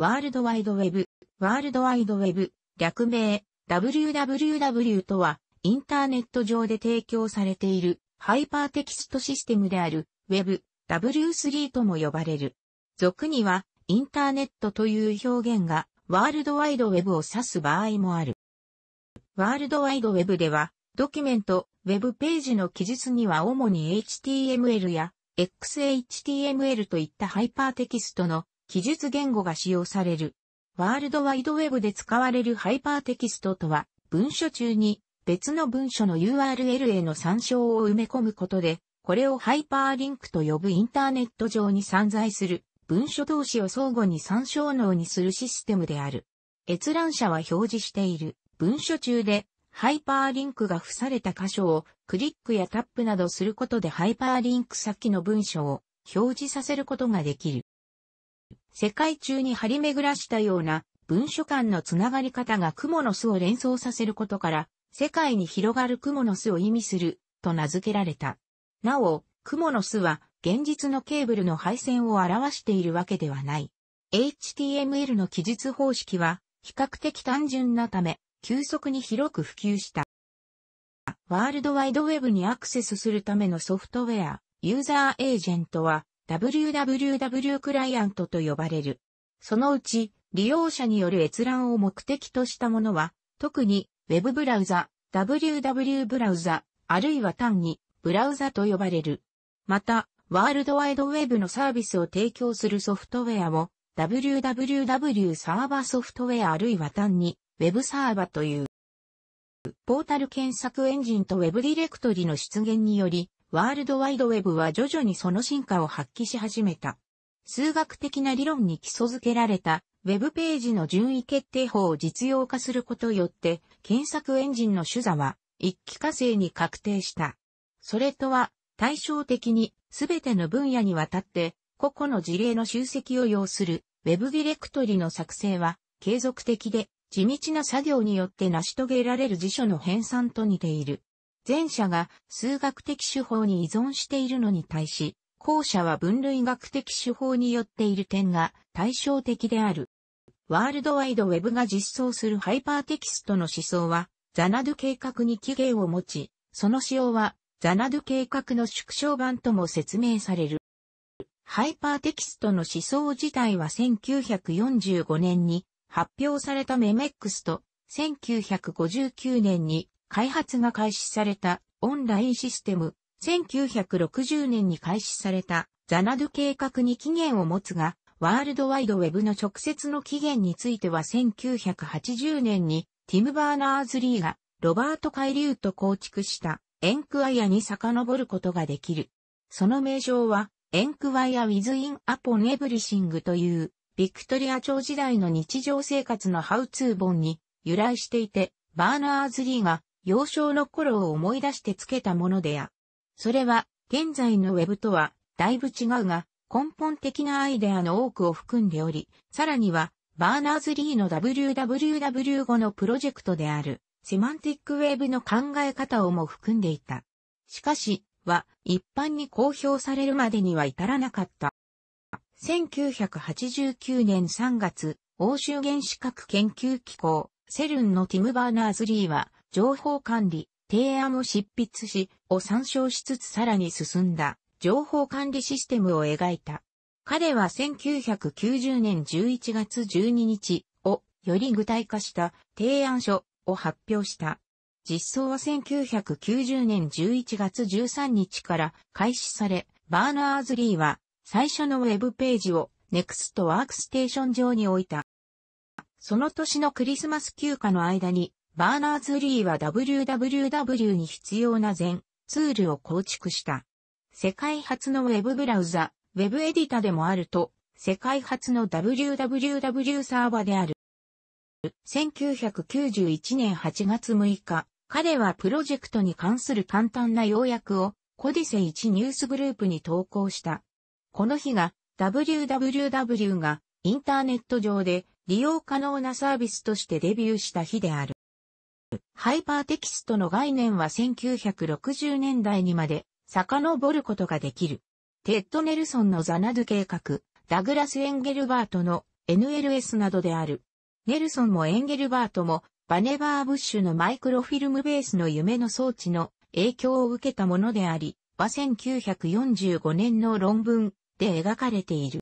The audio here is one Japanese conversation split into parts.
ワールドワイドウェブ、ワールドワイドウェブ、略名、www とは、インターネット上で提供されている、ハイパーテキストシステムである、Web、W3 とも呼ばれる。俗には、インターネットという表現が、ワールドワイドウェブを指す場合もある。ワールドワイドウェブでは、ドキュメント、ウェブページの記述には主に HTML や XHTML といったハイパーテキストの記述言語が使用される。ワールドワイドウェブで使われるハイパーテキストとは、文書中に別の文書の URL への参照を埋め込むことで、これをハイパーリンクと呼ぶインターネット上に散在する文書同士を相互に参照能にするシステムである。閲覧者は表示している文書中でハイパーリンクが付された箇所をクリックやタップなどすることでハイパーリンク先の文書を表示させることができる。世界中に張り巡らしたような文書間のつながり方が蛛の巣を連想させることから、世界に広がる蛛の巣を意味する、と名付けられた。なお、蛛の巣は現実のケーブルの配線を表しているわけではない。HTML の記述方式は比較的単純なため、急速に広く普及した。ワールドワイドウェブにアクセスするためのソフトウェア、ユーザーエージェントは www クライアントと呼ばれる。そのうち、利用者による閲覧を目的としたものは、特に Web ブラウザ、www ブラウザ、あるいは単にブラウザと呼ばれる。また、ワールドワイドウェブのサービスを提供するソフトウェアを www サーバーソフトウェアあるいは単に Web サーバという。ポータル検索エンジンと Web ディレクトリの出現により、ワールドワイドウェブは徐々にその進化を発揮し始めた。数学的な理論に基礎づけられたウェブページの順位決定法を実用化することよって、検索エンジンの主座は一気化成に確定した。それとは対照的に全ての分野にわたって個々の事例の集積を要する Web ディレクトリの作成は継続的で地道な作業によって成し遂げられる辞書の編纂と似ている。前者が数学的手法に依存しているのに対し、後者は分類学的手法によっている点が対照的である。ワールドワイドウェブが実装するハイパーテキストの思想は、ザナド計画に起源を持ち、その仕様は、ザナド計画の縮小版とも説明される。ハイパーテキストの思想自体は1945年に発表されたメメックスと1959年に開発が開始されたオンラインシステム、1960年に開始されたザナド計画に期限を持つが、ワールドワイドウェブの直接の期限については1980年にティム・バーナーズ・リーがロバート・海流と構築したエンクワイアに遡ることができる。その名称はエンクワイア・ウィズ・イン・アポン・エブリシングというビクトリア朝時代の日常生活のハウツー本に由来していて、バーナーズ・リーが幼少の頃を思い出してつけたものであ。それは、現在のウェブとは、だいぶ違うが、根本的なアイデアの多くを含んでおり、さらには、バーナーズ・リーの WWW 後のプロジェクトである、セマンティックウェーブの考え方をも含んでいた。しかし、は、一般に公表されるまでには至らなかった。1989年3月、欧州原子核研究機構、セルンのティム・バーナーズ・リーは、情報管理、提案を執筆し、を参照しつつさらに進んだ、情報管理システムを描いた。彼は1990年11月12日をより具体化した提案書を発表した。実装は1990年11月13日から開始され、バーナーズ・リーは最初のウェブページを NEXT ワークステーション上に置いた。その年のクリスマス休暇の間にバーナーズ・リーは www に必要な全ツールを構築した。世界初のウェブブラウザ、ウェブエディタでもあると、世界初の www サーバである。1991年8月6日、彼はプロジェクトに関する簡単な要約をコディセ1ニュースグループに投稿した。この日が www がインターネット上で利用可能なサービスとしてデビューした日である。ハイパーテキストの概念は1960年代にまで遡ることができる。テッド・ネルソンのザナド計画、ダグラス・エンゲルバートの NLS などである。ネルソンもエンゲルバートもバネバー・ブッシュのマイクロフィルムベースの夢の装置の影響を受けたものであり、は1945年の論文で描かれている。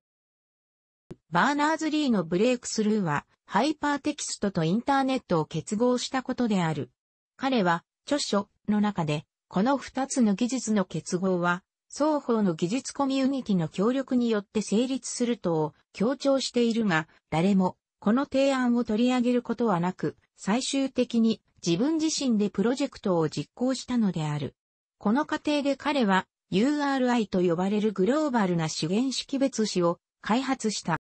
バーナーズ・リーのブレイクスルーは、ハイパーテキストとインターネットを結合したことである。彼は、著書の中で、この二つの技術の結合は、双方の技術コミュニティの協力によって成立するとを強調しているが、誰も、この提案を取り上げることはなく、最終的に自分自身でプロジェクトを実行したのである。この過程で彼は URI と呼ばれるグローバルな資源識別子を開発した。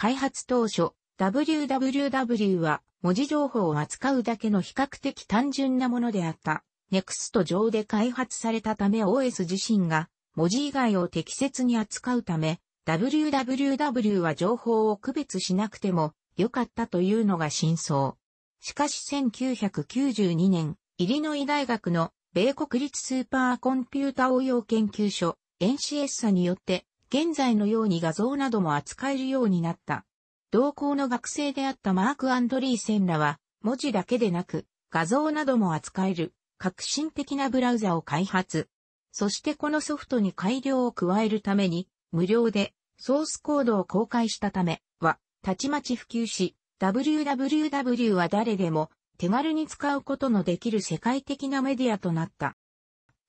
開発当初、www は文字情報を扱うだけの比較的単純なものであった。NEXT 上で開発されたため OS 自身が文字以外を適切に扱うため、www は情報を区別しなくても良かったというのが真相。しかし1992年、イリノイ大学の米国立スーパーコンピュータ応用研究所 NCS によって現在のように画像なども扱えるようになった。同校の学生であったマーク・アンドリーセンラは、文字だけでなく、画像なども扱える、革新的なブラウザを開発。そしてこのソフトに改良を加えるために、無料で、ソースコードを公開したため、は、たちまち普及し、www は誰でも、手軽に使うことのできる世界的なメディアとなった。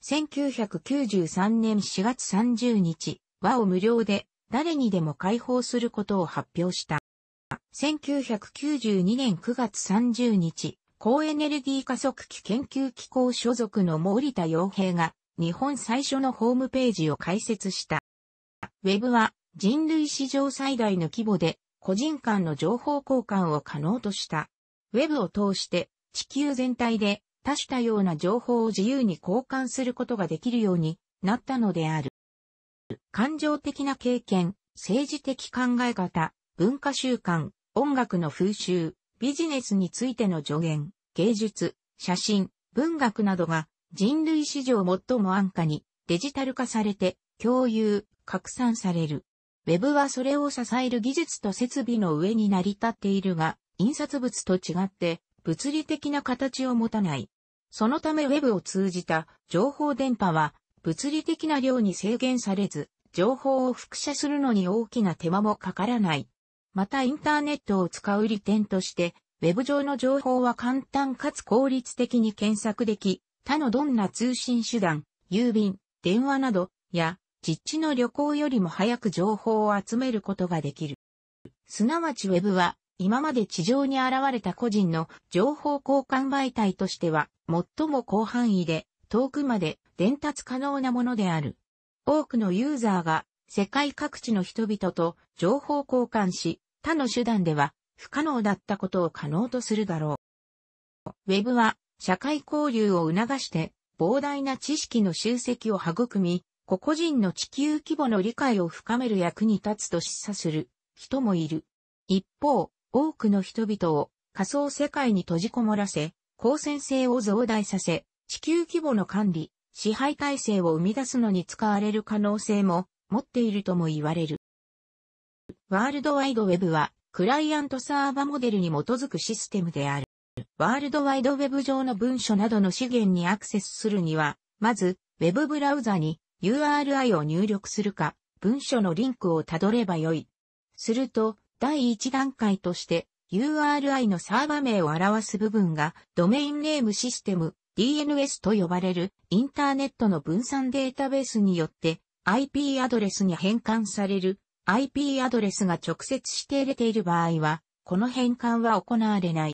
1993年4月30日、和を無料で誰にでも開放することを発表した。1992年9月30日、高エネルギー加速器研究機構所属の森田洋平が日本最初のホームページを開設した。ウェブは人類史上最大の規模で個人間の情報交換を可能とした。ウェブを通して地球全体で多種多様な情報を自由に交換することができるようになったのである。感情的な経験、政治的考え方、文化習慣、音楽の風習、ビジネスについての助言、芸術、写真、文学などが人類史上最も安価にデジタル化されて共有、拡散される。ウェブはそれを支える技術と設備の上に成り立っているが、印刷物と違って物理的な形を持たない。そのためウェブを通じた情報電波は物理的な量に制限されず、情報を複写するのに大きな手間もかからない。またインターネットを使う利点として、ウェブ上の情報は簡単かつ効率的に検索でき、他のどんな通信手段、郵便、電話など、や、実地の旅行よりも早く情報を集めることができる。すなわちウェブは、今まで地上に現れた個人の情報交換媒体としては、最も広範囲で遠くまで伝達可能なものである。多くのユーザーが世界各地の人々と情報交換し、他の手段では不可能だったことを可能とするだろう。Web は社会交流を促して膨大な知識の集積を育み、個々人の地球規模の理解を深める役に立つと示唆する人もいる。一方、多くの人々を仮想世界に閉じこもらせ、公選性を増大させ、地球規模の管理、支配体制を生み出すのに使われる可能性も持っているとも言われる。ワールドワイドウェブは、クライアントサーバモデルに基づくシステムである。ワールドワイドウェブ上の文書などの資源にアクセスするには、まず、ウェブブラウザに URI を入力するか、文書のリンクをたどればよい。すると、第1段階として、URI のサーバ名を表す部分が、ドメインネームシステム DNS と呼ばれるインターネットの分散データベースによって IP アドレスに変換される IP アドレスが直接指定れている場合は、この変換は行われない。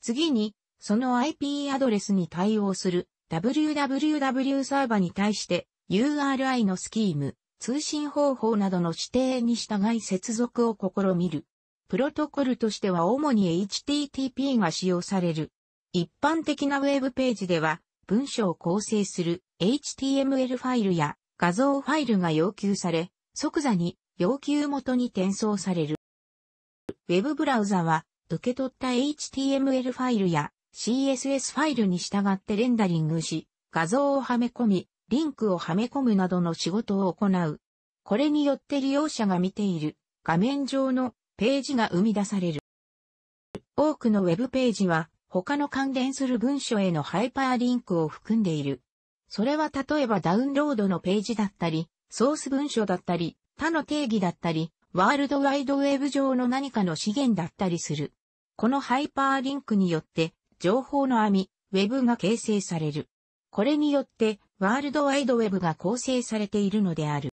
次に、その IP アドレスに対応する www サーバに対して URI のスキーム、通信方法などの指定に従い接続を試みる。プロトコルとしては主に HTTP が使用される。一般的なウェブページでは、文章を構成する HTML ファイルや画像ファイルが要求され、即座に要求元に転送される。ウェブブラウザは、受け取った HTML ファイルや CSS ファイルに従ってレンダリングし、画像をはめ込み、リンクをはめ込むなどの仕事を行う。これによって利用者が見ている画面上のページが生み出される。多くのウェブページは他の関連する文書へのハイパーリンクを含んでいる。それは例えばダウンロードのページだったり、ソース文書だったり、他の定義だったり、ワールドワイドウェブ上の何かの資源だったりする。このハイパーリンクによって、情報の網、ウェブが形成される。これによって、ワールドワイドウェブが構成されているのである。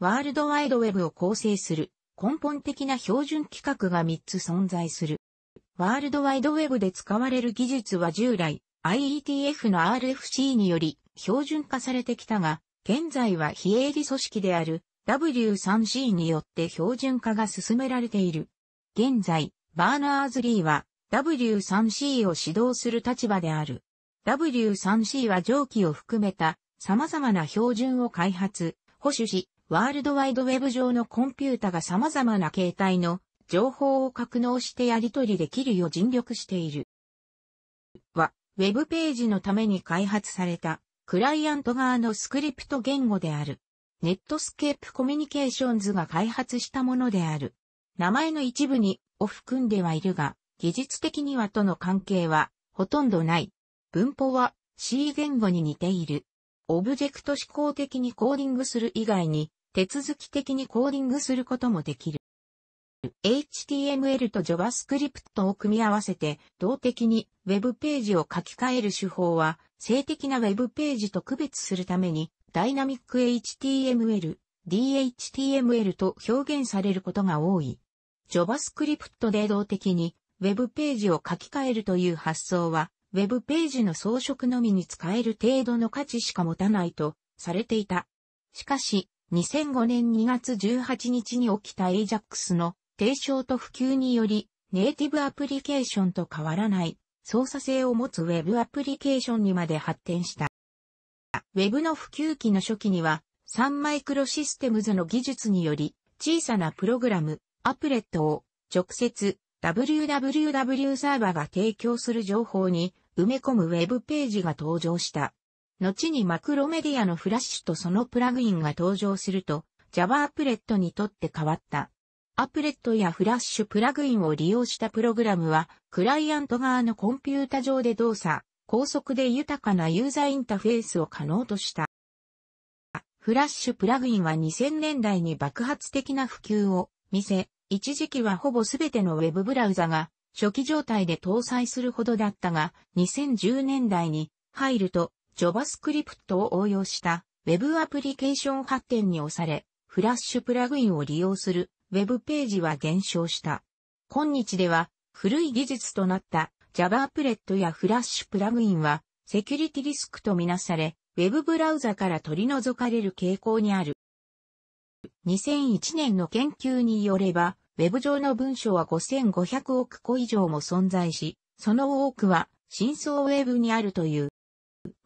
ワールドワイドウェブを構成する根本的な標準規格が3つ存在する。ワールドワイドウェブで使われる技術は従来 IETF の RFC により標準化されてきたが、現在は非営利組織である W3C によって標準化が進められている。現在、バーナーズ・リーは W3C を指導する立場である。W3C は蒸気を含めた様々な標準を開発、保守し、ワールドワイドウェブ上のコンピュータが様々な形態の情報を格納してやり取りできるよう尽力している。は、ウェブページのために開発された、クライアント側のスクリプト言語である。ネットスケープコミュニケーションズが開発したものである。名前の一部に、を含んではいるが、技術的にはとの関係は、ほとんどない。文法は C 言語に似ている。オブジェクト思考的にコーディングする以外に、手続き的にコーディングすることもできる。HTML と JavaScript を組み合わせて、動的に Web ページを書き換える手法は、性的な Web ページと区別するために、ダイナミック HTML、DHTML と表現されることが多い。JavaScript で動的に Web ページを書き換えるという発想は、Web ページの装飾のみに使える程度の価値しか持たないとされていた。しかし、2005年2月18日に起きた AJAX の提唱と普及により、ネイティブアプリケーションと変わらない操作性を持つ Web アプリケーションにまで発展した。Web の普及期の初期には、サンマイクロシステムズの技術により、小さなプログラム、アプレットを直接 www サーバーが提供する情報に埋め込む Web ページが登場した。後にマクロメディアのフラッシュとそのプラグインが登場すると Java アプレットにとって変わった。アプレットやフラッシュプラグインを利用したプログラムは、クライアント側のコンピュータ上で動作、高速で豊かなユーザーインターフェースを可能とした。フラッシュプラグインは2000年代に爆発的な普及を見せ、一時期はほぼすべてのウェブブラウザが初期状態で搭載するほどだったが、2010年代に入ると JavaScript を応用した Web アプリケーション発展に押され、フラッシュプラグインを利用するウェブページは減少した。今日では、古い技術となった Java アプレットやフラッシュプラグインは、セキュリティリスクとみなされ、ウェブブラウザから取り除かれる傾向にある。2001年の研究によれば、ウェブ上の文章は5500億個以上も存在し、その多くは真相ウェブにあるという。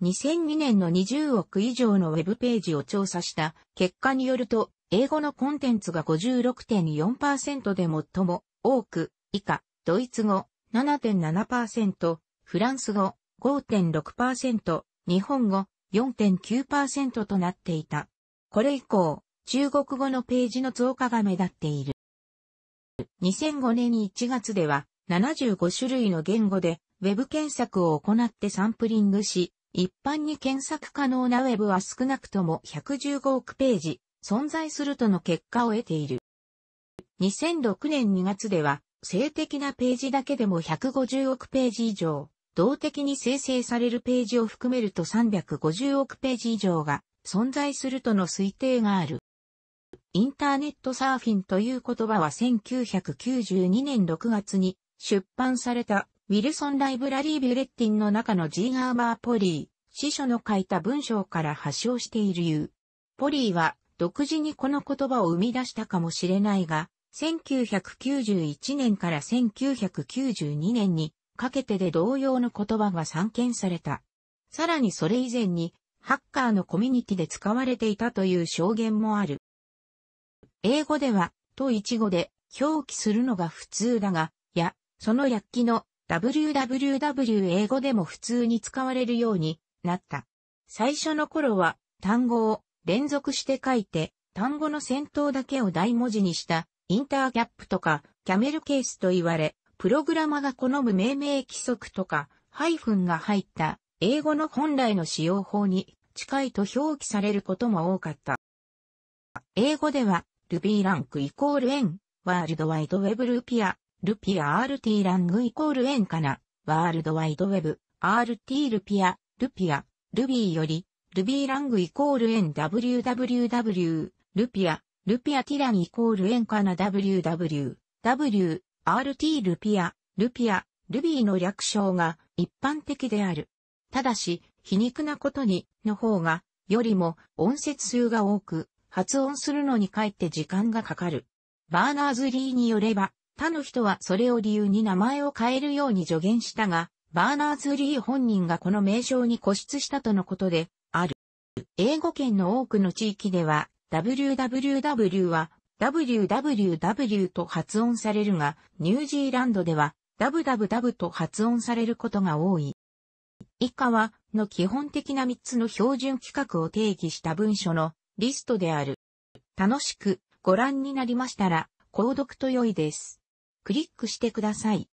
2002年の20億以上のウェブページを調査した結果によると、英語のコンテンツが56.4%で最も多く、以下、ドイツ語7.7%、フランス語5.6%、日本語4.9%となっていた。これ以降、中国語のページの増加が目立っている。2005年1月では75種類の言語で Web 検索を行ってサンプリングし、一般に検索可能な Web は少なくとも115億ページ、存在するとの結果を得ている。2006年2月では、性的なページだけでも150億ページ以上、動的に生成されるページを含めると350億ページ以上が存在するとの推定がある。インターネットサーフィンという言葉は1992年6月に出版されたウィルソンライブラリービュレッティンの中のジーガーバーポリー、司書の書いた文章から発祥している言う。ポリーは独自にこの言葉を生み出したかもしれないが、1991年から1992年にかけてで同様の言葉が散見された。さらにそれ以前に、ハッカーのコミュニティで使われていたという証言もある。英語では、と一語で表記するのが普通だが、や、その略記の www 英語でも普通に使われるようになった。最初の頃は単語を連続して書いて、単語の先頭だけを大文字にしたインターギャップとかキャメルケースと言われ、プログラマが好む命名規則とかハイフンが入った英語の本来の使用法に近いと表記されることも多かった。英語では Ruby ランクイコール N、ワールドワイドウェブルピア、ルピア RT ラングイコール N かな、ワールドワイドウェブ、RT ルピア、ルピア、Ruby よりルビーラングイコール円 www、ルピア、ルピアティランイコール円かな www、w、rt ルピア、ルピア、ルビーの略称が一般的である。ただし、皮肉なことに、の方が、よりも音節数が多く、発音するのにかえって時間がかかる。バーナーズ・リーによれば、他の人はそれを理由に名前を変えるように助言したが、バーナーズ・リー本人がこの名称に固執したとのことで、英語圏の多くの地域では、www は www と発音されるが、ニュージーランドでは www と発音されることが多い。以下は、の基本的な3つの標準規格を定義した文書のリストである。楽しくご覧になりましたら、購読と良いです。クリックしてください。